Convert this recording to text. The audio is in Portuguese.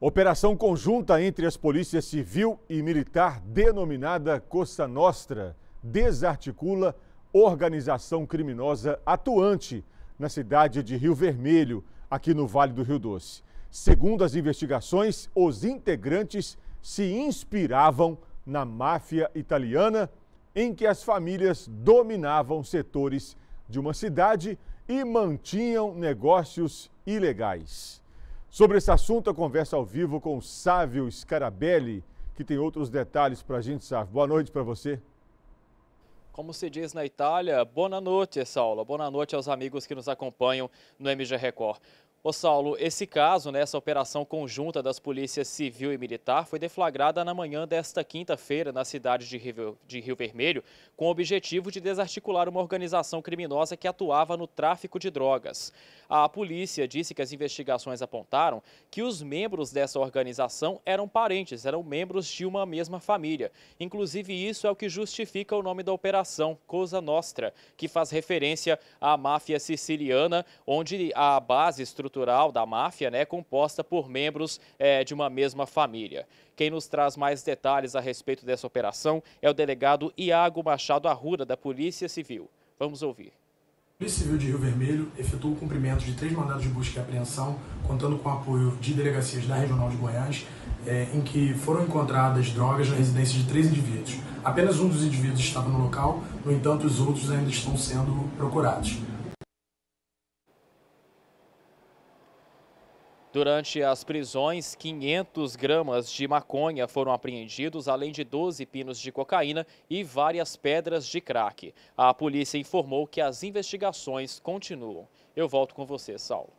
Operação conjunta entre as polícias civil e militar, denominada Costa Nostra, desarticula organização criminosa atuante na cidade de Rio Vermelho, aqui no Vale do Rio Doce. Segundo as investigações, os integrantes se inspiravam na máfia italiana, em que as famílias dominavam setores de uma cidade e mantinham negócios ilegais. Sobre esse assunto, eu converso ao vivo com o Sávio Scarabelli, que tem outros detalhes para a gente, Sávio. Boa noite para você. Como se diz na Itália, boa noite, Saulo. Boa noite aos amigos que nos acompanham no MG Record. Ô Saulo, esse caso, né, essa operação conjunta das polícias civil e militar, foi deflagrada na manhã desta quinta-feira na cidade de Rio, de Rio Vermelho, com o objetivo de desarticular uma organização criminosa que atuava no tráfico de drogas. A polícia disse que as investigações apontaram que os membros dessa organização eram parentes, eram membros de uma mesma família. Inclusive, isso é o que justifica o nome da operação, Cosa Nostra, que faz referência à máfia siciliana, onde a base estrutural estrutural da máfia, né, composta por membros é, de uma mesma família. Quem nos traz mais detalhes a respeito dessa operação é o delegado Iago Machado Arruda, da Polícia Civil. Vamos ouvir. A Polícia Civil de Rio Vermelho efetuou o cumprimento de três mandados de busca e apreensão, contando com o apoio de delegacias da Regional de Goiás, é, em que foram encontradas drogas na residência de três indivíduos. Apenas um dos indivíduos estava no local, no entanto, os outros ainda estão sendo procurados. Durante as prisões, 500 gramas de maconha foram apreendidos, além de 12 pinos de cocaína e várias pedras de crack. A polícia informou que as investigações continuam. Eu volto com você, Saulo.